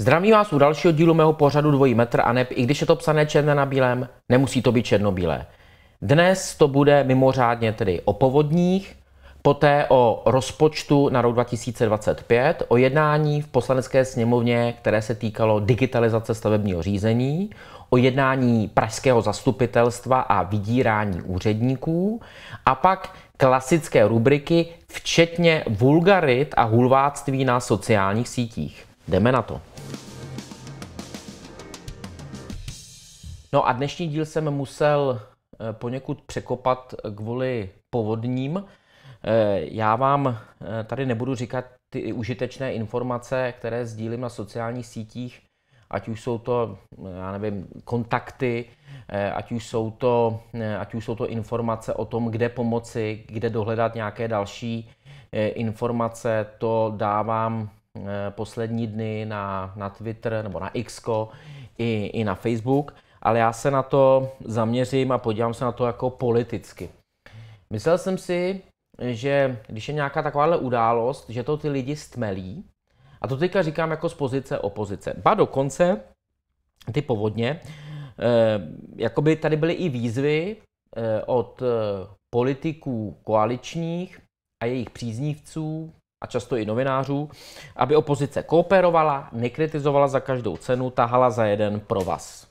Zdravím vás u dalšího dílu mého pořadu Dvojí metr a neb, i když je to psané černé na bílém, nemusí to být černobílé. Dnes to bude mimořádně tedy o povodních, poté o rozpočtu na rok 2025, o jednání v poslanecké sněmovně, které se týkalo digitalizace stavebního řízení, o jednání pražského zastupitelstva a vydírání úředníků a pak klasické rubriky, včetně vulgarit a hulváctví na sociálních sítích. Jdeme na to. No a dnešní díl jsem musel eh, poněkud překopat kvůli povodním, Eh, já vám eh, tady nebudu říkat ty užitečné informace, které sdílím na sociálních sítích, ať už jsou to, já nevím, kontakty, eh, ať už jsou to, ať už jsou to informace o tom, kde pomoci, kde dohledat nějaké další informace, to dávám poslední dny na, na Twitter nebo na X i, i na Facebook, ale já se na to zaměřím a podívám se na to jako politicky. Myslel jsem si, že když je nějaká takováhle událost, že to ty lidi stmelí. A to teďka říkám jako z pozice opozice. Ba dokonce ty povodně, eh, jakoby tady byly i výzvy eh, od eh, politiků koaličních a jejich příznivců a často i novinářů, aby opozice kooperovala, nekritizovala za každou cenu, tahala za jeden pro vás.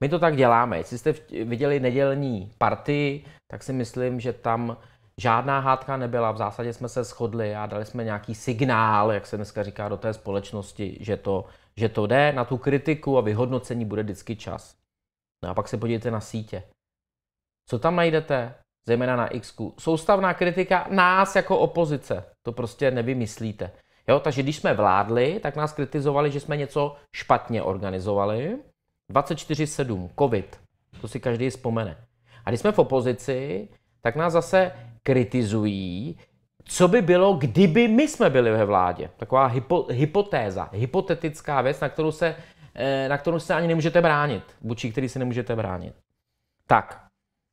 My to tak děláme. Jestli jste viděli nedělní partii, tak si myslím, že tam Žádná hádka nebyla, v zásadě jsme se shodli a dali jsme nějaký signál, jak se dneska říká, do té společnosti, že to, že to jde. Na tu kritiku a vyhodnocení bude vždycky čas. No a pak se podívejte na sítě. Co tam najdete? Zejména na X. Soustavná kritika nás jako opozice. To prostě nevymyslíte. Jo, takže když jsme vládli, tak nás kritizovali, že jsme něco špatně organizovali. 24-7, covid, to si každý vzpomene. A když jsme v opozici, tak nás zase kritizují, co by bylo, kdyby my jsme byli ve vládě. Taková hypo, hypotéza, hypotetická věc, na kterou, se, eh, na kterou se ani nemůžete bránit, vůči který se nemůžete bránit. Tak,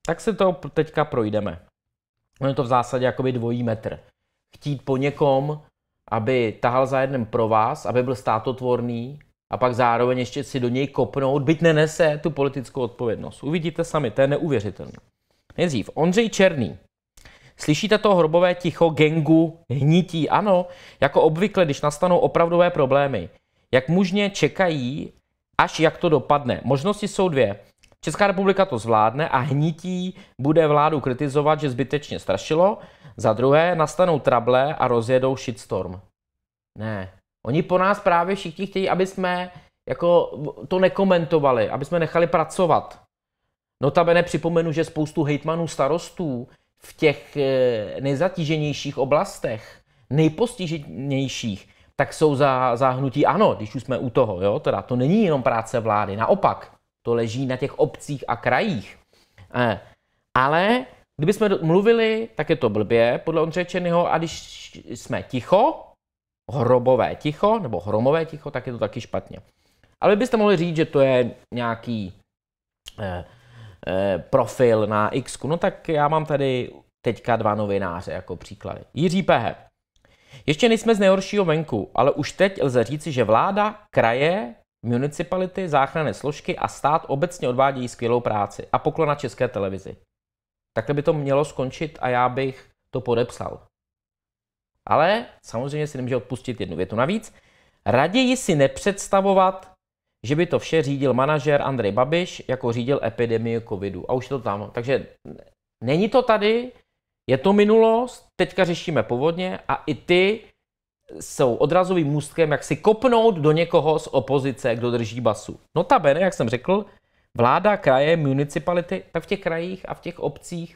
tak se to teďka projdeme. Ono je to v zásadě jakoby dvojí metr. Chtít po někom, aby tahal za jednem pro vás, aby byl státotvorný a pak zároveň ještě si do něj kopnout, byť nenese tu politickou odpovědnost. Uvidíte sami, to je neuvěřitelné. Nejdřív Ondřej Černý, Slyšíte to hrobové ticho gengu hnití? Ano, jako obvykle, když nastanou opravdové problémy. Jak mužně čekají, až jak to dopadne. Možnosti jsou dvě. Česká republika to zvládne a hnití bude vládu kritizovat, že zbytečně strašilo. Za druhé, nastanou trable a rozjedou shitstorm. Ne. Oni po nás právě všichni chtějí, aby jsme jako to nekomentovali, aby jsme nechali pracovat. Notabene připomenu, že spoustu hejtmanů starostů v těch eh, nejzatíženějších oblastech, nejpostiženějších, tak jsou za, za hnutí ano, když už jsme u toho. Jo? Teda to není jenom práce vlády, naopak, to leží na těch obcích a krajích. Eh, ale kdybychom mluvili, tak je to blbě, podle Ondřeje Černyho, a když jsme ticho, hrobové ticho, nebo hromové ticho, tak je to taky špatně. Ale byste mohli říct, že to je nějaký eh, Eh, profil na X. No tak já mám tady teďka dva novináře jako příklady. Jiří P. Ještě nejsme z nejhoršího venku, ale už teď lze říci, že vláda, kraje, municipality, záchranné složky a stát obecně odvádějí skvělou práci a poklona české televizi. Takhle by to mělo skončit a já bych to podepsal. Ale samozřejmě si nemůže odpustit jednu větu navíc. Raději si nepředstavovat že by to vše řídil manažer Andrej Babiš, jako řídil epidemii covidu. A už je to tam. Takže není to tady, je to minulost, teďka řešíme povodně a i ty jsou odrazovým můstkem, jak si kopnout do někoho z opozice, kdo drží basu. No ta bene, jak jsem řekl, vláda, kraje, municipality, tak v těch krajích a v těch obcích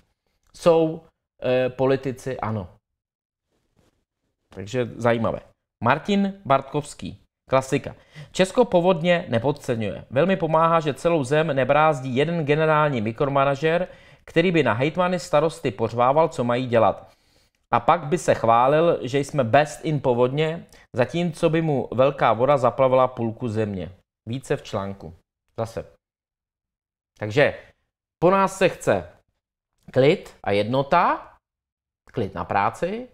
jsou e, politici ano. Takže zajímavé. Martin Bartkovský. Klasika. Česko povodně nepodceňuje. Velmi pomáhá, že celou zem nebrázdí jeden generální mikromanažer, který by na hejtmany starosty pořvával, co mají dělat. A pak by se chválil, že jsme best in povodně, zatímco by mu velká voda zaplavila půlku země. Více v článku. Zase. Takže po nás se chce klid a jednota, klid na práci,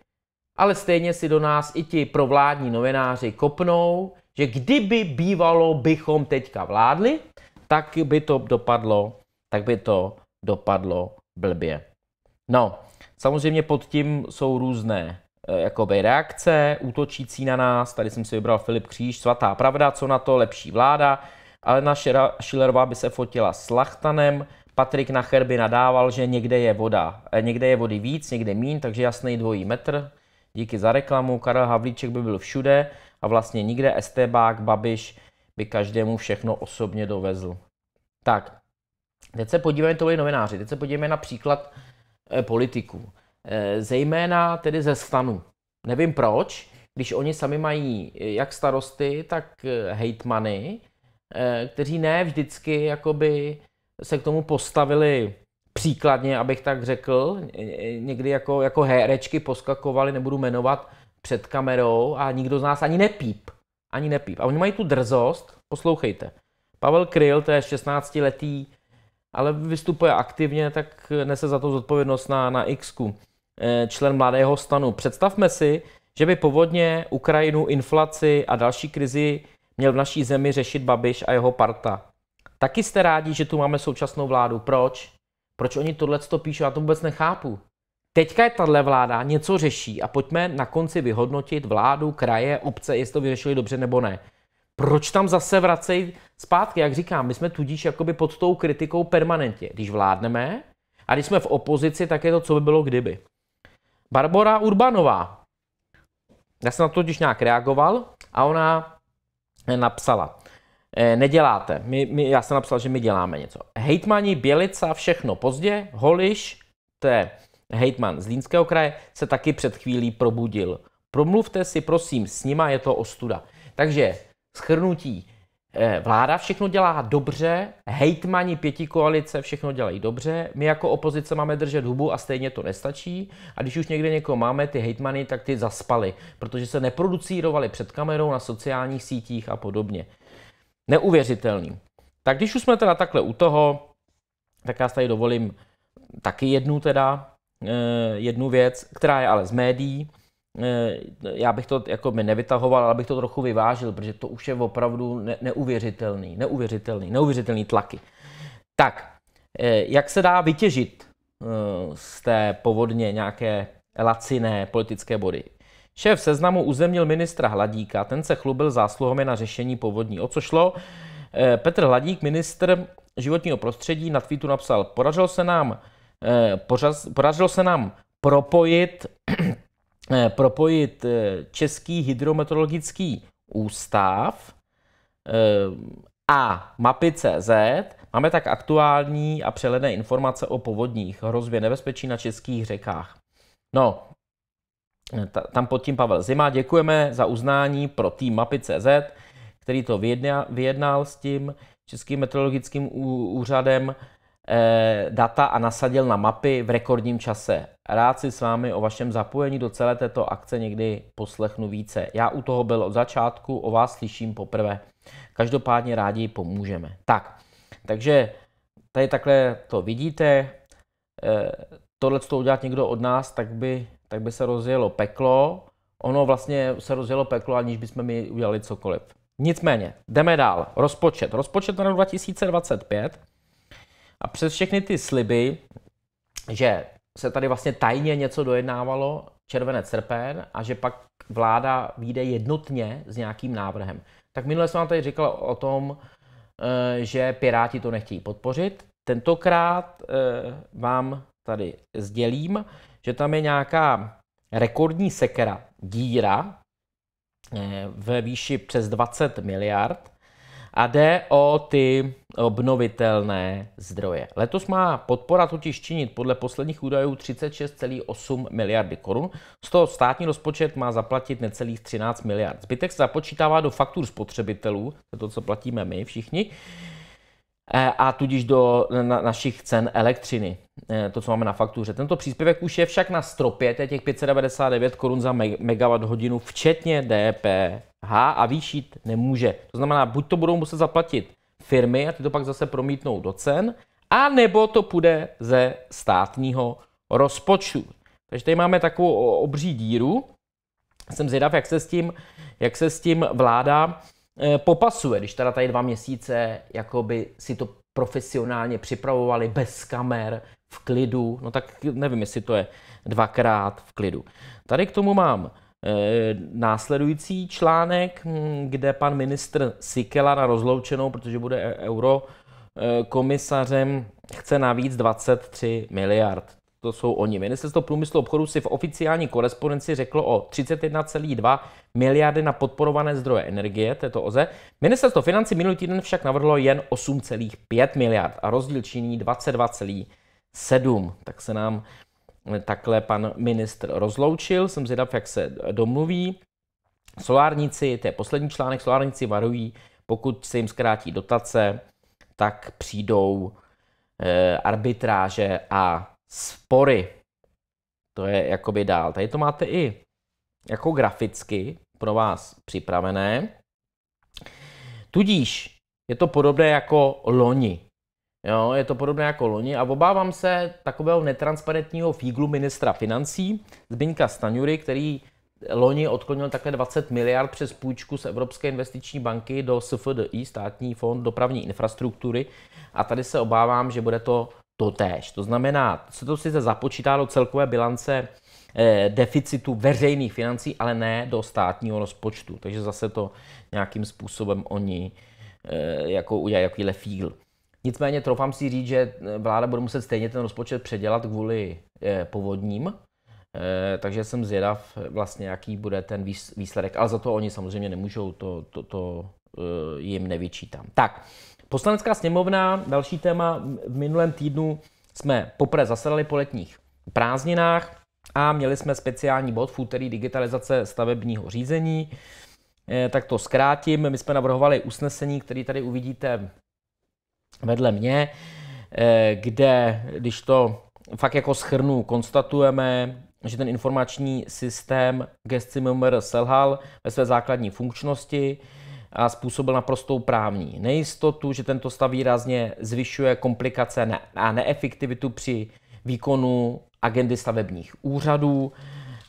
ale stejně si do nás i ti provládní novináři kopnou, že kdyby bývalo bychom teďka vládli, tak by to dopadlo, tak by to dopadlo blbě. No, samozřejmě pod tím jsou různé eh, jakoby reakce útočící na nás. Tady jsem si vybral Filip Kříž, svatá pravda, co na to, lepší vláda. Alena Schillerová by se fotila s Lachtanem, Patrik Nacher by nadával, že někde je voda, eh, někde je vody víc, někde mín, takže jasný dvojí metr. Díky za reklamu, Karel Havlíček by byl všude a vlastně nikde Estebák, Babiš by každému všechno osobně dovezl. Tak, teď se podívejme, to byli novináři, teď se podívejme na příklad e, politiků. E, zejména tedy ze stanu. Nevím proč, když oni sami mají eh, jak starosty, tak hejtmany, kteří ne vždycky jakoby se k tomu postavili příkladně, abych tak řekl, někdy jako, jako herečky poskakovali, nebudu jmenovat, před kamerou a nikdo z nás ani nepíp. Ani nepíp. A oni mají tu drzost, poslouchejte. Pavel Kryl, to je 16-letý, ale vystupuje aktivně, tak nese za to zodpovědnost na, na x e, člen mladého stanu. Představme si, že by povodně, Ukrajinu, inflaci a další krizi měl v naší zemi řešit Babiš a jeho parta. Taky jste rádi, že tu máme současnou vládu. Proč? Proč oni tohle to píšou? Já to vůbec nechápu. Teďka je tahle vláda něco řeší a pojďme na konci vyhodnotit vládu, kraje, obce, jestli to vyřešili dobře nebo ne. Proč tam zase vracejí zpátky? Jak říkám, my jsme tudíž jakoby pod tou kritikou permanentně. Když vládneme a když jsme v opozici, tak je to, co by bylo kdyby. Barbora Urbanová. Já jsem na to totiž nějak reagoval a ona napsala. Eh, neděláte. My, my, já jsem napsal, že my děláme něco. Hejtmani, Bělica, všechno pozdě, Holiš, to je hejtman Línského kraje, se taky před chvílí probudil. Promluvte si prosím s nima, je to ostuda. Takže schrnutí. Eh, vláda všechno dělá dobře, hejtmani pěti koalice všechno dělají dobře, my jako opozice máme držet hubu a stejně to nestačí. A když už někde někoho máme, ty hejtmany, tak ty zaspaly, protože se neproducírovali před kamerou na sociálních sítích a podobně. Neuvěřitelný. Tak když už jsme teda takhle u toho, tak já si tady dovolím taky jednu teda, Eh, jednu věc, která je ale z médií. Eh, já bych to jako by nevytahoval, ale bych to trochu vyvážil, protože to už je opravdu ne- neuvěřitelný, neuvěřitelný, neuvěřitelný tlaky. Tak, eh, jak se dá vytěžit z té povodně nějaké laciné politické body? Šéf seznamu uzemnil ministra Hladíka, ten se chlubil zásluhami na řešení povodní. O co šlo? Petr Hladík, ministr životního prostředí, na tweetu napsal, podařilo se nám Eh, podařilo se nám propojit, eh, propojit eh, Český hydrometeorologický ústav a mapy.cz máme tak aktuální a přehledné informace o povodních, hrozbě nebezpečí na českých řekách. No, tam pod tím Pavel Zima. Děkujeme za uznání pro tým mapy.cz, který to vyjednal, vyjednal s tím Českým meteorologickým úřadem. Eh, data a nasadil na mapy v rekordním čase. Rád si s vámi o vašem zapojení do celé této akce někdy poslechnu více. Já u toho byl od začátku, o vás slyším poprvé. Každopádně rádi pomůžeme. Tak, takže tady takhle to vidíte. Eh, tohle, to udělat někdo od nás, tak by, tak by se rozjelo peklo. Ono vlastně se rozjelo peklo, aniž bychom mi udělali cokoliv. Nicméně, jdeme dál. Rozpočet. Rozpočet na rok 2025 a přes všechny ty sliby, že se tady vlastně tajně něco dojednávalo, červené srpen, a že pak vláda vyjde jednotně s nějakým návrhem. Tak minule jsem vám tady říkal o tom, eh, že Piráti to nechtějí podpořit. Tentokrát eh, vám tady sdělím, že tam je nějaká rekordní sekera, díra eh, ve výši přes 20 miliard a jde o ty obnovitelné zdroje. Letos má podpora totiž činit podle posledních údajů 36,8 miliardy korun. Z toho státní rozpočet má zaplatit necelých 13 miliard. Zbytek se započítává do faktur spotřebitelů, to je to, co platíme my všichni. Eh, a tudíž do na, našich cen elektřiny, eh, to, co máme na faktuře. Tento příspěvek už je však na stropě, to je těch 599 korun za megawatt hodinu, včetně DPH a výšit nemůže. To znamená, buď to budou muset zaplatit firmy a ty to pak zase promítnou do cen, a nebo to půjde ze státního rozpočtu. Takže tady máme takovou obří díru. Jsem zvědav, jak se s tím, jak se s tím vláda Eh, popasuje, když teda tady dva měsíce jakoby si to profesionálně připravovali bez kamer, v klidu, no tak nevím, jestli to je dvakrát v klidu. Tady k tomu mám eh, následující článek, hm, kde pan ministr Sikela na rozloučenou, protože bude e- euro eh, komisařem, chce navíc 23 miliard to jsou oni. Ministerstvo průmyslu obchodu si v oficiální korespondenci řeklo o 31,2 miliardy na podporované zdroje energie této OZE. Ministerstvo financí minulý týden však navrhlo jen 8,5 miliard a rozdíl činí 22,7. Tak se nám eh, takhle pan ministr rozloučil. Jsem zvědav, jak se domluví. Solárníci, to je poslední článek, solárníci varují, pokud se jim zkrátí dotace, tak přijdou eh, arbitráže a spory. To je jakoby dál. Tady to máte i jako graficky pro vás připravené. Tudíž je to podobné jako loni. Jo, je to podobné jako loni a obávám se takového netransparentního fíglu ministra financí Zbyňka Staňury, který loni odklonil také 20 miliard přes půjčku z Evropské investiční banky do SFDI, státní fond dopravní infrastruktury. A tady se obávám, že bude to totéž. To znamená, se to sice započítá do celkové bilance eh, deficitu veřejných financí, ale ne do státního rozpočtu. Takže zase to nějakým způsobem oni eh, jako udělají jakýhle fígl. Nicméně troufám si říct, že eh, vláda bude muset stejně ten rozpočet předělat kvůli povodním, takže jsem zvědav vlastně, jaký bude ten výsledek, ale za to oni samozřejmě nemůžou, to, to, to jim nevyčítám. Tak, Poslanecká sněmovna, další téma, v minulém týdnu jsme poprvé zasedali po letních prázdninách a měli jsme speciální bod v úterý digitalizace stavebního řízení. E, tak to zkrátím, my jsme navrhovali usnesení, které tady uvidíte vedle mě, e, kde, když to fakt jako schrnu, konstatujeme, že ten informační systém GSC MMR selhal ve své základní funkčnosti, a způsobil naprostou právní nejistotu, že tento stav výrazně zvyšuje komplikace a neefektivitu při výkonu agendy stavebních úřadů,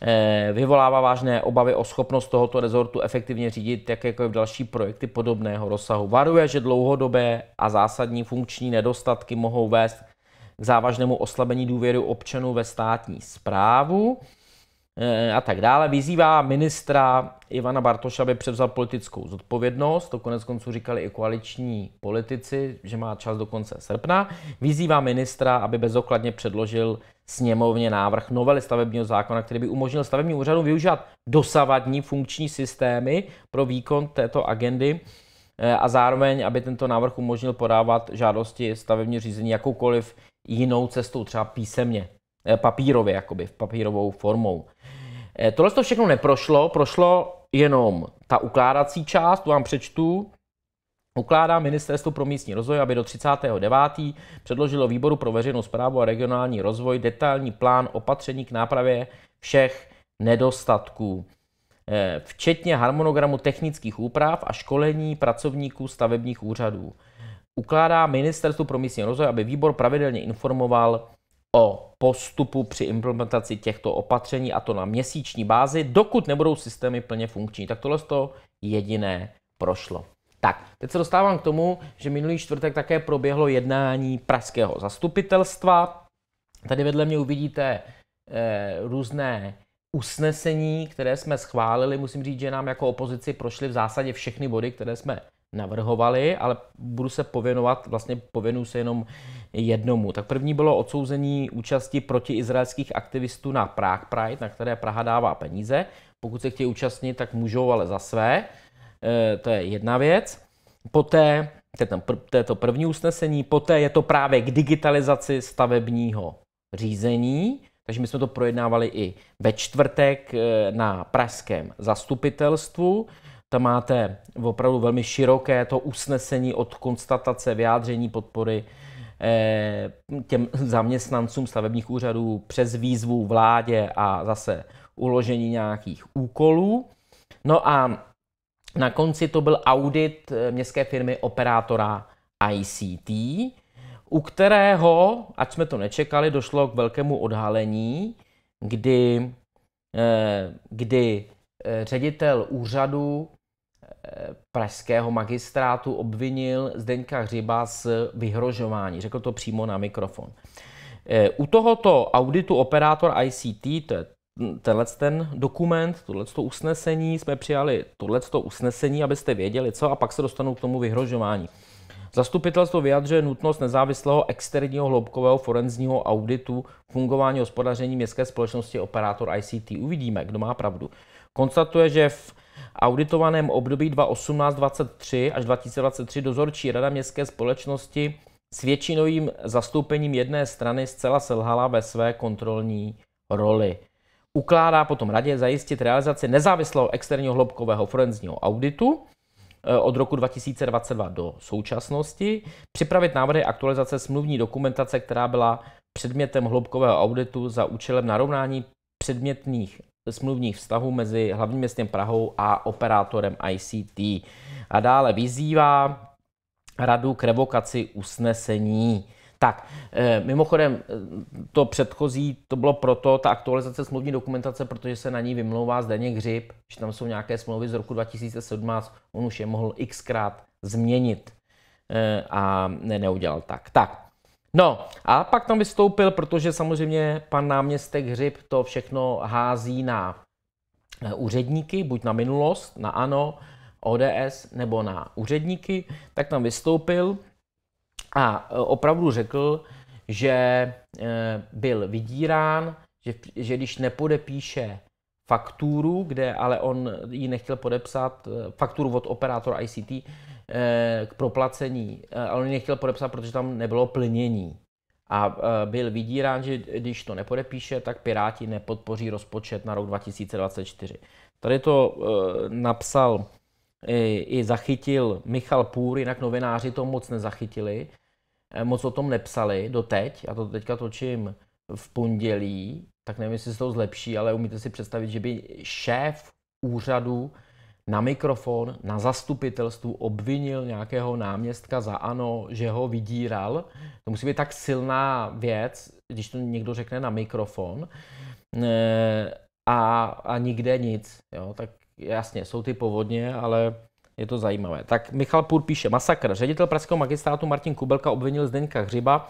eh, vyvolává vážné obavy o schopnost tohoto rezortu efektivně řídit jakékoliv další projekty podobného rozsahu. Varuje, že dlouhodobé a zásadní funkční nedostatky mohou vést k závažnému oslabení důvěry občanů ve státní zprávu. Eh, a tak dále. Vyzývá ministra Ivana Bartoša, aby převzal politickou zodpovědnost, to konec konců říkali i koaliční politici, že má čas do konce srpna. Vyzývá ministra, aby bezokladně předložil sněmovně návrh novely stavebního zákona, který by umožnil stavebním úřadu využívat dosavadní funkční systémy pro výkon této agendy eh, a zároveň, aby tento návrh umožnil podávat žádosti stavební řízení jakoukoliv jinou cestou, třeba písemně, eh, papírově, jakoby, papírovou formou. Eh, tohle to všechno neprošlo, prošlo jenom ta ukládací část, tu vám přečtu, ukládá Ministerstvo pro místní rozvoj, aby do 39. předložilo výboru pro veřejnou zprávu a regionální rozvoj detailní plán opatření k nápravě všech nedostatků, eh, včetně harmonogramu technických úprav a školení pracovníků stavebních úřadů. Ukládá Ministerstvu pro místní rozvoj, aby výbor pravidelně informoval o postupu při implementaci těchto opatření, a to na měsíční bázi, dokud nebudou systémy plně funkční. Tak tohle to jediné prošlo. Tak, teď se dostávám k tomu, že minulý čtvrtek také proběhlo jednání pražského zastupitelstva. Tady vedle mě uvidíte e, různé usnesení, které jsme schválili. Musím říct, že nám jako opozici prošly v zásadě všechny body, které jsme navrhovali, ale budu se pověnovat, vlastně pověnuju se jenom jednomu. Tak první bylo odsouzení účasti proti izraelských aktivistů na Prague Pride, na které Praha dává peníze. Pokud se chtějí účastnit, tak můžou, ale za své. E, to je jedna věc. Poté, to je, tam, to je to první usnesení, poté je to právě k digitalizaci stavebního řízení, takže my jsme to projednávali i ve čtvrtek e, na pražském zastupitelstvu. Tam máte opravdu velmi široké to usnesení od konstatace vyjádření podpory eh, těm zaměstnancům stavebních úřadů přes výzvu vládě a zase uložení nějakých úkolů. No a na konci to byl audit eh, městské firmy operátora ICT, u kterého, ať jsme to nečekali, došlo k velkému odhalení, kdy, eh, kdy ředitel úřadu pražského magistrátu obvinil Zdeňka Hřiba z vyhrožování. Řekl to přímo na mikrofon. E, u tohoto auditu operátor ICT, to je tenhle ten dokument, tohleto usnesení, jsme přijali tohleto usnesení, abyste věděli co, a pak se dostanou k tomu vyhrožování. Zastupitelstvo vyjadřuje nutnost nezávislého externího hloubkového forenzního auditu fungování hospodaření městské společnosti operátor ICT. Uvidíme, kdo má pravdu. Konstatuje, že v auditovaném období 2018-2023 až 2023 dozorčí rada městské společnosti s většinovým zastoupením jedné strany zcela selhala ve své kontrolní roli. Ukládá potom radě zajistit realizaci nezávislého externího hloubkového forenzního auditu eh, od roku 2022 do současnosti, připravit návrhy aktualizace smluvní dokumentace, která byla předmětem hloubkového auditu za účelem narovnání předmětných smluvních vztahů mezi hlavním městem Prahou a operátorem ICT. A dále vyzývá radu k revokaci usnesení. Tak, eh, mimochodem, eh, to předchozí, to bylo proto, ta aktualizace smluvní dokumentace, protože se na ní vymlouvá Zdeněk Hřib, že tam jsou nějaké smlouvy z roku 2017, on už je mohl xkrát změnit eh, a ne, neudělal tak. Tak, No a pak tam vystoupil, protože samozřejmě pan náměstek Hřib to všechno hází na eh, úředníky, buď na minulost, na ANO, ODS nebo na úředníky, tak tam vystoupil a eh, opravdu řekl, že eh, byl vydírán, že, že když nepodepíše fakturu, kde ale on ji nechtěl podepsat, fakturu od operátora ICT, Eh, k proplacení, eh, ale on nechtěl podepsat, protože tam nebylo plnění. A eh, byl vydírán, že když to nepodepíše, tak Piráti nepodpoří rozpočet na rok 2024. Tady to napsal i zachytil Michal Půr, jinak novináři to moc nezachytili, moc o tom nepsali doteď, a to teďka točím v pondělí, tak nevím, jestli se to zlepší, ale umíte si představit, že by šéf úřadu na mikrofon, na zastupitelstvu obvinil nějakého náměstka za ano, že ho vydíral. To musí být tak silná věc, když to někdo řekne na mikrofon e, a, a nikde nic. Jo? Tak jasně, jsou ty povodně, ale je to zajímavé. Tak Michal Půr píše, masakr. Ředitel pražského magistrátu Martin Kubelka obvinil Zdeňka Hřiba,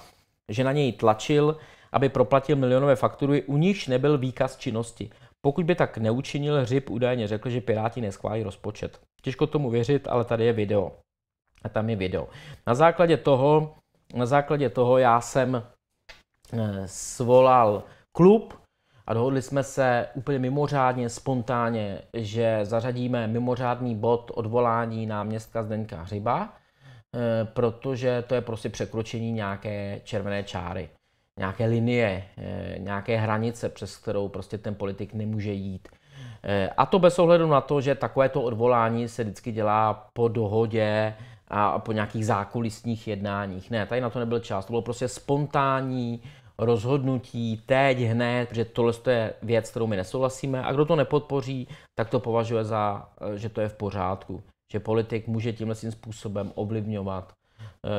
že na něj tlačil, aby proplatil milionové faktury, u níž nebyl výkaz činnosti. Pokud by tak neučinil, Řip údajně řekl, že Piráti neschválí rozpočet. Těžko tomu věřit, ale tady je video. A tam je video. Na základě toho, na základě toho já jsem eh, svolal klub a dohodli jsme se úplně mimořádně, spontánně, že zařadíme mimořádný bod odvolání náměstka zdenka Hřiba, eh, protože to je prostě překročení nějaké červené čáry nějaké linie, eh, nějaké hranice, přes kterou prostě ten politik nemůže jít. Eh, a to bez ohledu na to, že takovéto odvolání se vždycky dělá po dohodě a po nějakých zákulisních jednáních. Ne, tady na to nebyl čas, to bylo prostě spontánní rozhodnutí teď, hned, protože tohle je věc, kterou my nesouhlasíme a kdo to nepodpoří, tak to považuje za, eh, že to je v pořádku. Že politik může tímhle způsobem ovlivňovat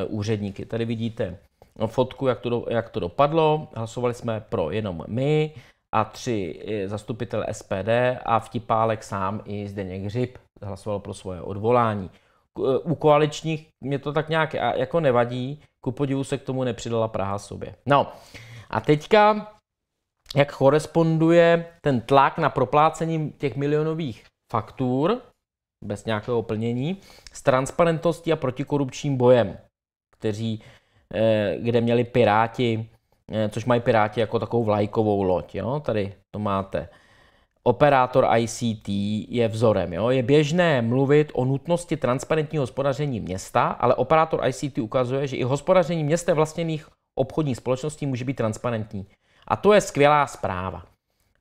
úředníky. Tady vidíte No, fotku, jak to, do, jak to dopadlo. Hlasovali jsme pro jenom my a tři eh, zastupitel SPD a vtipálek sám i Zdeněk Hřib hlasoval pro svoje odvolání. Eh, u koaličních mě to tak nějak jako nevadí, ku podivu se k tomu nepřidala Praha sobě. No a teďka, jak koresponduje ten tlak na proplácení těch milionových faktur, bez nějakého plnění, s transparentností a protikorupčním bojem, kteří Eh, kde měli Piráti, eh, což mají Piráti jako takovou vlajkovou loď, jo? tady to máte. Operátor ICT je vzorem. Jo? Je běžné mluvit o nutnosti transparentního hospodaření města, ale operátor ICT ukazuje, že i hospodaření města vlastněných obchodních společností může být transparentní. A to je skvělá zpráva.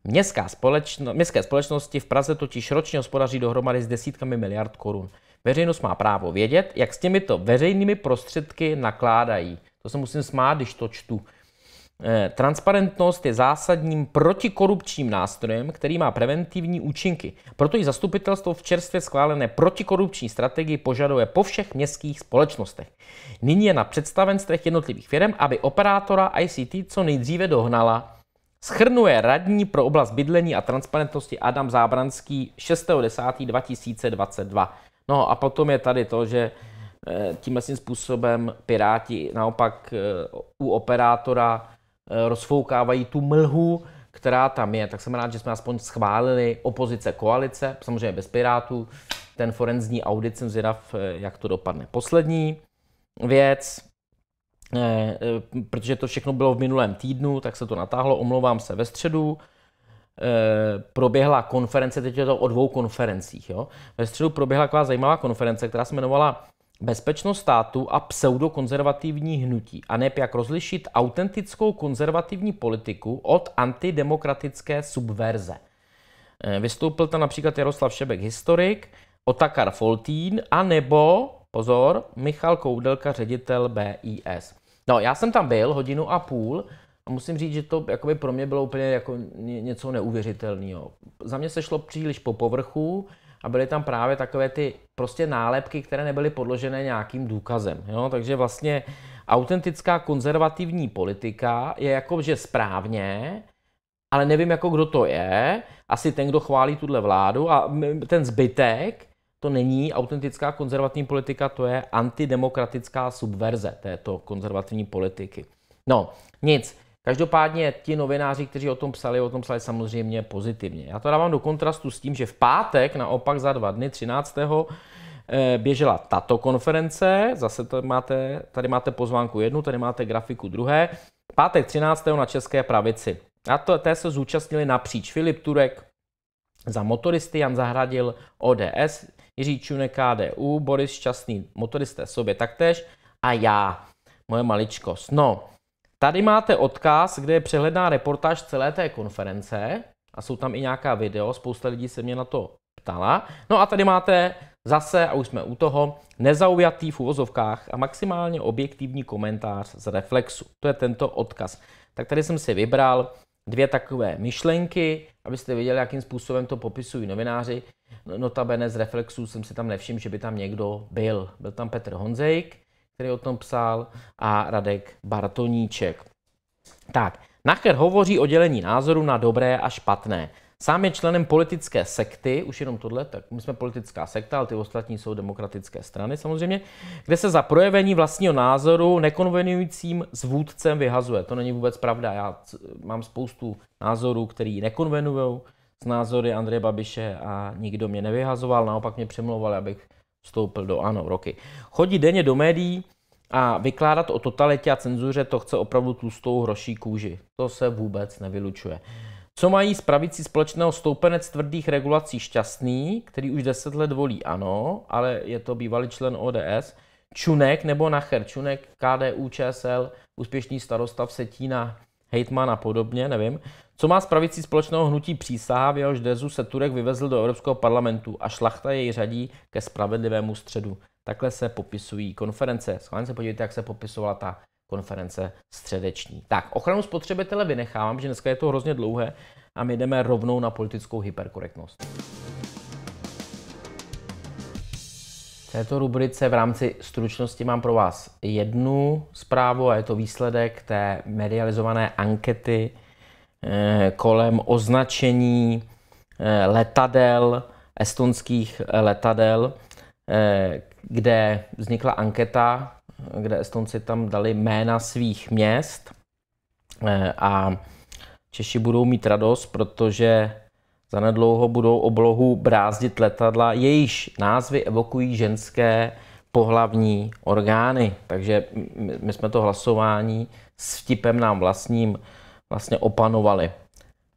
Městská společno, městské společnosti v Praze totiž ročně hospodaří dohromady s desítkami miliard korun. Veřejnost má právo vědět, jak s těmito veřejnými prostředky nakládají. To se musím smát, když to čtu. Eh, transparentnost je zásadním protikorupčním nástrojem, který má preventivní účinky. Proto i zastupitelstvo v čerstvě schválené protikorupční strategii požaduje po všech městských společnostech. Nyní je na představenstvech jednotlivých firm, aby operátora ICT co nejdříve dohnala. Schrnuje radní pro oblast bydlení a transparentnosti Adam Zábranský 6.10.2022. No a potom je tady to, že eh, tímhle způsobem Piráti naopak eh, u operátora eh, rozfoukávají tu mlhu, která tam je. Tak jsem rád, že jsme aspoň schválili opozice koalice, samozřejmě bez Pirátů. Ten forenzní audit jsem zvědav, jak to dopadne. Poslední věc, protože to všechno bylo v minulém týdnu, tak se to natáhlo, omlouvám se ve středu. Eh, proběhla konference, teď je to o dvou konferencích. Jo? Ve středu proběhla taková zajímavá konference, která se jmenovala Bezpečnost státu a pseudokonzervativní hnutí. A ne jak rozlišit autentickou konzervativní politiku od antidemokratické subverze. Eh, vystoupil tam například Jaroslav Šebek, historik, Otakar Foltín, a nebo, pozor, Michal Koudelka, ředitel BIS. No, já jsem tam byl hodinu a půl musím říct, že to jakoby pro mě bylo úplně jako něco neuvěřitelného. Za mě se šlo příliš po povrchu a byly tam právě takové ty prostě nálepky, které nebyly podložené nějakým důkazem. Jo? Takže vlastně autentická konzervativní politika je jakože správně, ale nevím jako kdo to je, asi ten, kdo chválí tuhle vládu a ten zbytek, to není autentická konzervativní politika, to je antidemokratická subverze této konzervativní politiky. No, nic. Každopádně ti novináři, kteří o tom psali, o tom psali samozřejmě pozitivně. Já to dávám do kontrastu s tím, že v pátek, naopak za dva dny, 13. Eh, běžela tato konference, zase tady máte, tady máte pozvánku jednu, tady máte grafiku druhé, pátek 13. na České pravici. A to, té se zúčastnili napříč Filip Turek za motoristy, Jan Zahradil ODS, Jiří Čunek KDU, Boris Šťastný motoristé sobě taktéž a já, moje maličkost. No, Tady máte odkaz, kde je přehledná reportáž celé té konference a jsou tam i nějaká video, spousta lidí se mě na to ptala. No a tady máte zase, a už jsme u toho, nezaujatý v uvozovkách a maximálně objektivní komentář z Reflexu. To je tento odkaz. Tak tady jsem si vybral dvě takové myšlenky, abyste viděli, jakým způsobem to popisují novináři. No, notabene z Reflexu jsem si tam nevšiml, že by tam někdo byl. Byl tam Petr Honzejk, který o tom psal, a Radek Bartoníček. Tak, Nacher hovoří o dělení názoru na dobré a špatné. Sám je členem politické sekty, už jenom tohle, tak my jsme politická sekta, ale ty ostatní jsou demokratické strany samozřejmě, kde se za projevení vlastního názoru nekonvenujícím s vůdcem vyhazuje. To není vůbec pravda. Já mám spoustu názorů, který nekonvenují s názory Andreje Babiše a nikdo mě nevyhazoval, naopak mě přemlouval, abych vstoupil do ANO roky. Chodí denně do médií a vykládat o totalitě a cenzuře to chce opravdu tlustou hroší kůži. To se vůbec nevylučuje. Co mají z pravici společného stoupenec tvrdých regulací šťastný, který už deset let volí ANO, ale je to bývalý člen ODS, Čunek nebo Nacher, Čunek, KDU, ČSL, úspěšný starosta v Setína, hejtman a podobně, nevím. Co má spravicí společného hnutí přísaha, v jehož dezu se Turek vyvezl do Evropského parlamentu a šlachta jej řadí ke spravedlivému středu. Takhle se popisují konference. Schválně se podívejte, jak se popisovala ta konference středeční. Tak, ochranu spotřebitele vynechávám, že dneska je to hrozně dlouhé a my jdeme rovnou na politickou hyperkorektnost. V této rubrice v rámci stručnosti mám pro vás jednu zprávu a je to výsledek té medializované ankety Eh, kolem označení eh, letadel, estonských eh, letadel, kde vznikla anketa, kde Estonci tam dali jména svých měst a Češi budou mít radost, protože zanedlouho budou oblohu brázdit letadla, jejíž názvy evokují ženské pohlavní orgány. Takže my jsme to hlasování s vtipem nám vlastním vlastně opanovali.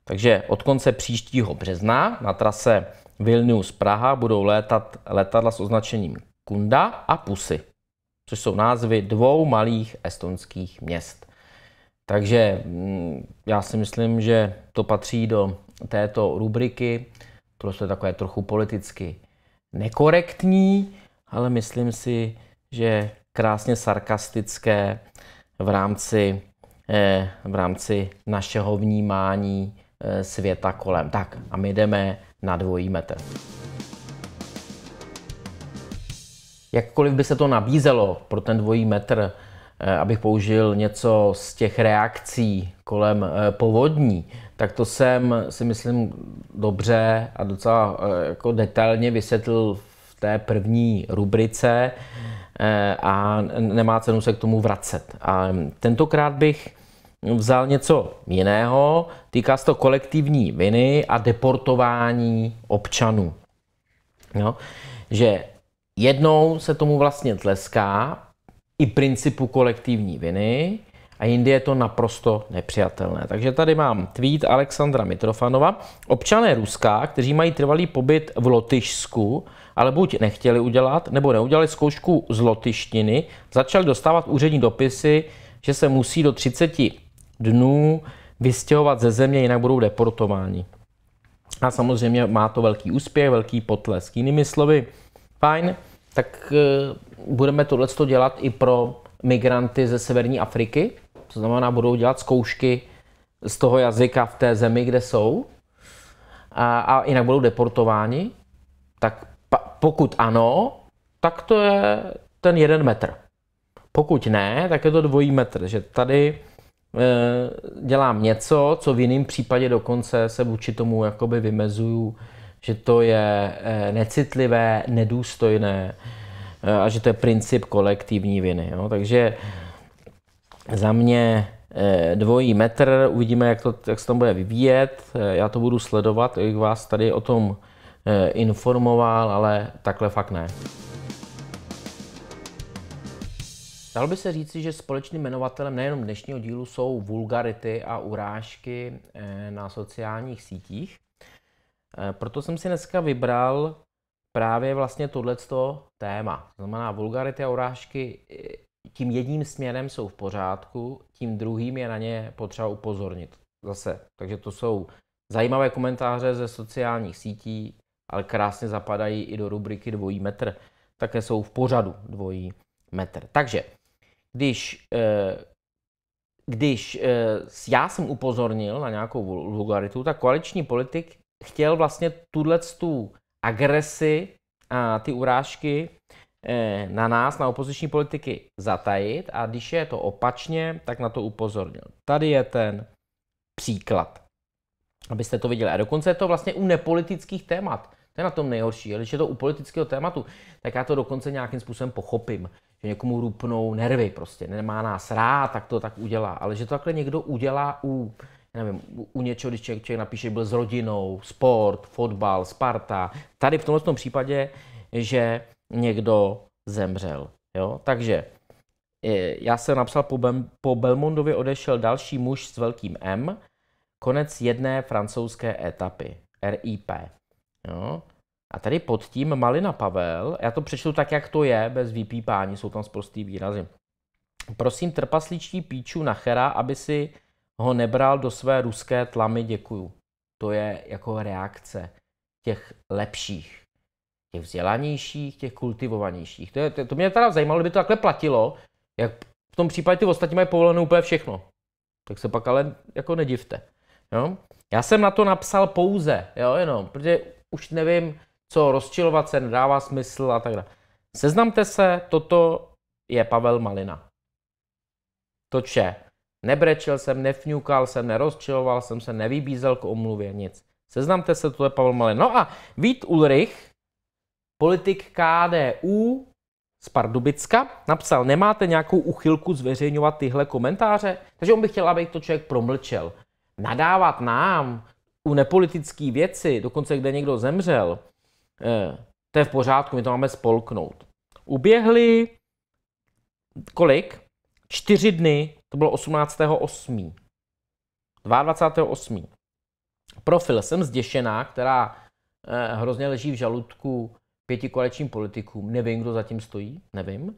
Takže od konce příštího března na trase Vilnius Praha budou létat letadla s označením Kunda a Pusy, což jsou názvy dvou malých estonských měst. Takže mm, já si myslím, že to patří do této rubriky, prostě takové trochu politicky nekorektní, ale myslím si, že krásně sarkastické v rámci Eh, v rámci našeho vnímání eh, světa kolem. Tak a my jdeme na dvojí metr. Jakkoliv by se to nabízelo pro ten dvojí metr, eh, abych použil něco z těch reakcí kolem povodní, tak to jsem si myslím dobře a docela jako detailně vysvětlil v té první rubrice. Eh, a nemá cenu se k tomu vracet. A tentokrát bych vzal něco jiného, týká se to kolektivní viny a deportování občanů. No, že jednou se tomu vlastně tleská i principu kolektivní viny, a jindy je to naprosto nepřijatelné. Takže tady mám tweet Alexandra Mitrofanova. Občané Ruska, kteří mají trvalý pobyt v Lotyšsku, ale buď nechtěli udělat, nebo neudělali zkoušku z lotyštiny, začali dostávat úřední dopisy, že se musí do 30 dnů vystěhovat ze země, jinak budou deportováni. A samozřejmě má to velký úspěch, velký potlesk. Jinými slovy, fajn, tak eh, budeme tohleto dělat i pro migranty ze severní Afriky, to znamená, budou dělat zkoušky z toho jazyka v té zemi, kde jsou, a, a jinak budou deportováni, tak pa, pokud ano, tak to je ten jeden metr. Pokud ne, tak je to dvojí metr, že tady e, dělám něco, co v jiném případě dokonce se vůči tomu jakoby vymezuju, že to je e, necitlivé, nedůstojné e, a že to je princip kolektivní viny. Jo? Takže za mě eh, dvojí metr, uvidíme, jak, to, jak se tam bude vyvíjet. Eh, já to budu sledovat, jak vás tady o tom eh, informoval, ale takhle fakt ne. Dalo by se říci, že společným jmenovatelem nejenom dnešního dílu jsou vulgarity a urážky na sociálních sítích. Proto jsem si dneska vybral právě vlastně tohleto téma. To znamená vulgarity a urážky tím jedním směrem jsou v pořádku, tím druhým je na ně potřeba upozornit. Zase, takže to jsou zajímavé komentáře ze sociálních sítí, ale krásně zapadají i do rubriky dvojí metr. Také jsou v pořadu dvojí metr. Takže, když, eh, když eh, já jsem upozornil na nějakou vulgaritu, tak koaliční politik chtěl vlastně tuhle agresi a ty urážky Eh, na nás, na opoziční politiky, zatajit a když je to opačně, tak na to upozornil. Tady je ten příklad, abyste to viděli. A dokonce je to vlastně u nepolitických témat. To je na tom nejhorší. Když je to u politického tématu, tak já to dokonce nějakým způsobem pochopím. Že někomu rupnou nervy prostě, nemá nás rád, tak to tak udělá. Ale že to takhle někdo udělá u, nevím, u něčeho, když člověk, člověk napíše, že byl s rodinou, sport, fotbal, Sparta. Tady v tomto případě, že někdo zemřel. Jo? Takže e, já jsem napsal, po, Bem, po Belmondovi odešel další muž s velkým M, konec jedné francouzské etapy, RIP. Jo? A tady pod tím Malina Pavel, já to přečtu tak, jak to je, bez vypípání, jsou tam sprostý výrazy. Prosím trpasličtí píču na chera, aby si ho nebral do své ruské tlamy, děkuju. To je jako reakce těch lepších těch vzdělanějších, těch kultivovanějších. To, je, to, to mě teda zajímalo, kdyby to takhle platilo, jak v tom případě ty ostatní mají povoleno úplně všechno. Tak se pak ale jako nedivte. Jo? Já jsem na to napsal pouze, jo, jenom, protože už nevím, co rozčilovat se, nedává smysl a tak dále. Seznamte se, toto je Pavel Malina. To če. Nebrečel jsem, nefňukal jsem, nerozčiloval jsem se, nevybízel k omluvě, nic. Seznamte se, to je Pavel Malina. No a Vít Ulrich, Politik KDU z Pardubicka napsal, nemáte nějakou uchylku zveřejňovat tyhle komentáře? Takže on by chtěl, aby to člověk promlčel. Nadávat nám u nepolitické věci, dokonce kde někdo zemřel, eh, to je v pořádku, my to máme spolknout. Uběhli kolik? Čtyři dny, to bylo 18.8. 22.8. Profil Jsem zděšená, která eh, hrozně leží v žaludku pětikoaličním politikům, nevím, kdo zatím stojí, nevím,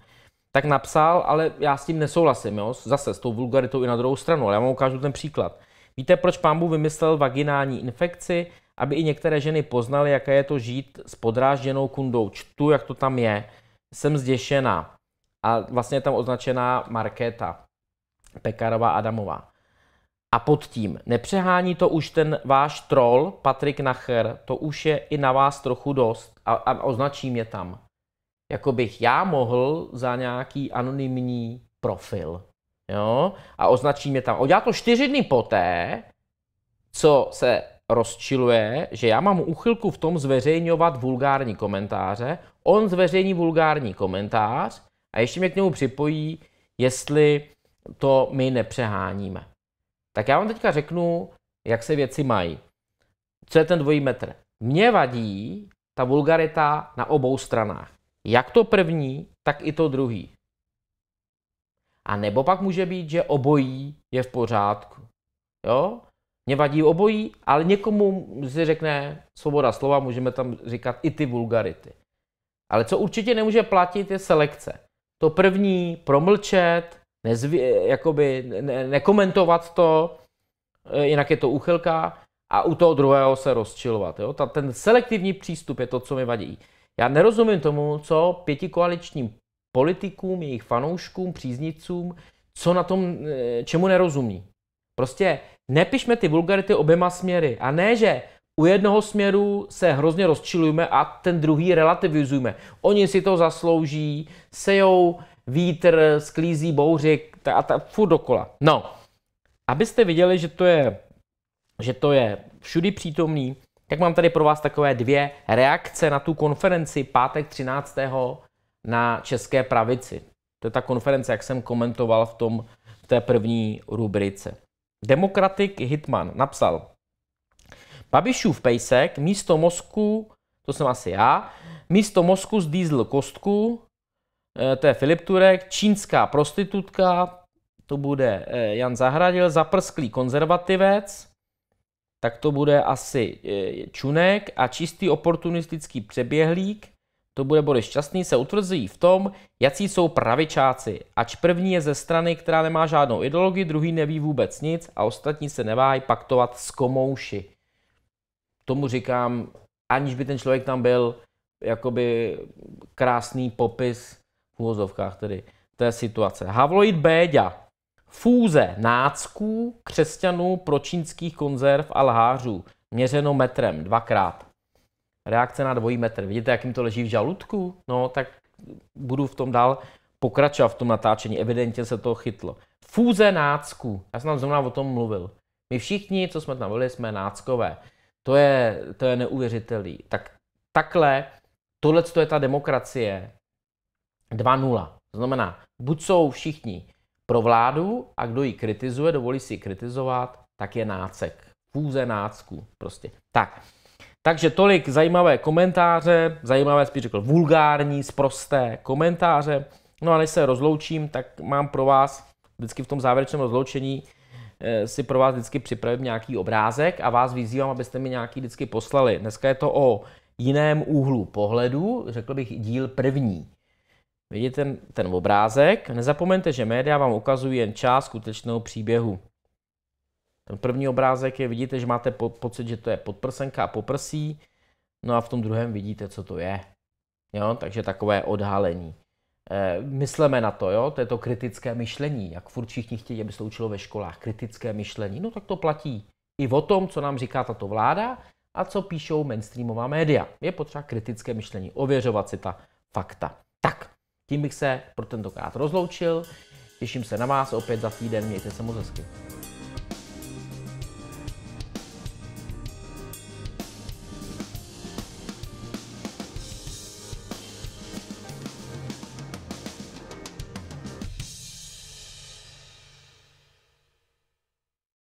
tak napsal, ale já s tím nesouhlasím, jo? zase s tou vulgaritou i na druhou stranu, ale já vám ukážu ten příklad. Víte, proč pámbu vymyslel vaginální infekci? Aby i některé ženy poznaly, jaké je to žít s podrážděnou kundou. Čtu, jak to tam je. Jsem zděšená. A vlastně je tam označená Markéta Pekarová Adamová a pod tím nepřehání to už ten váš troll Patrik Nacher, to už je i na vás trochu dost a, a označí mě tam. Jako bych já mohl za nějaký anonymní profil. Jo? A označí mě tam. Udělá to čtyři dny poté, co se rozčiluje, že já mám uchylku v tom zveřejňovat vulgární komentáře, on zveřejní vulgární komentář a ještě mě k němu připojí, jestli to my nepřeháníme. Tak já vám teďka řeknu, jak se věci mají. Co je ten dvojí metr? Mně vadí ta vulgarita na obou stranách. Jak to první, tak i to druhý. A nebo pak může být, že obojí je v pořádku. Jo? Mně vadí obojí, ale někomu si řekne svoboda slova, můžeme tam říkat i ty vulgarity. Ale co určitě nemůže platit, je selekce. To první promlčet, nezvě, jakoby ne, nekomentovat to, eh, jinak je to uchylka, a u toho druhého se rozčilovat. Jo? Ta, ten selektivní přístup je to, co mi vadí. Já nerozumím tomu, co pěti koaličním politikům, jejich fanouškům, příznicům, co na tom, eh, čemu nerozumí. Prostě nepišme ty vulgarity oběma směry. A ne, že u jednoho směru se hrozně rozčilujeme a ten druhý relativizujeme. Oni si to zaslouží, sejou vítr, sklízí bouři a ta, furt dokola. No, abyste viděli, že to je, že to je všudy přítomný, tak mám tady pro vás takové dvě reakce na tu konferenci pátek 13. na České pravici. To je ta konference, jak jsem komentoval v, tom, v té první rubrice. Demokratik Hitman napsal, Babišův pejsek místo mozku, to jsem asi já, místo mozku z diesel kostku, Eh, to je Filip Turek, čínská prostitutka, to bude eh, Jan Zahradil, zaprsklý konzervativec, tak to bude asi eh, Čunek a čistý oportunistický přeběhlík, to bude Boris Šťastný, se utvrzují v tom, jaký jsou pravičáci, ač první je ze strany, která nemá žádnou ideologii, druhý neví vůbec nic a ostatní se neváhají paktovat s komouši. Tomu říkám, aniž by ten člověk tam byl, jakoby krásný popis v úvozovkách tedy, té situace. Havloid Béďa, fůze nácků, křesťanů, pročínských konzerv a lhářů, měřeno metrem dvakrát. Reakce na dvojí metr. Vidíte, jak jim to leží v žaludku? No, tak budu v tom dál pokračovat v tom natáčení. Evidentně se to chytlo. Fůze nácků. Já jsem tam zrovna o tom mluvil. My všichni, co jsme tam byli, jsme náckové. To je, to je neuvěřitelný. Tak takhle, tohle je ta demokracie. 2.0. To znamená, buď jsou všichni pro vládu a kdo ji kritizuje, dovolí si ji kritizovat, tak je nácek. Půze nácku prostě. Tak. Takže tolik zajímavé komentáře, zajímavé spíš řekl vulgární, sprosté komentáře. No a než se rozloučím, tak mám pro vás vždycky v tom závěrečném rozloučení eh, si pro vás vždycky připravím nějaký obrázek a vás vyzývám, abyste mi nějaký vždycky poslali. Dneska je to o jiném úhlu pohledu, řekl bych díl první. Vidíte ten, ten obrázek. Nezapomeňte, že média vám ukazují jen část skutečného příběhu. Ten první obrázek je, vidíte, že máte po, pocit, že to je podprsenka a poprsí. No a v tom druhém vidíte, co to je. Jo? Takže takové odhalení. E, mysleme na to, jo? to je to kritické myšlení, jak furt všichni chtějí, aby se ve školách. Kritické myšlení, no tak to platí i o tom, co nám říká tato vláda a co píšou mainstreamová média. Je potřeba kritické myšlení, ověřovat si ta fakta. Tak, tím bych se pro tentokrát rozloučil. Těším se na vás opět za týden. Mějte se moc hezky.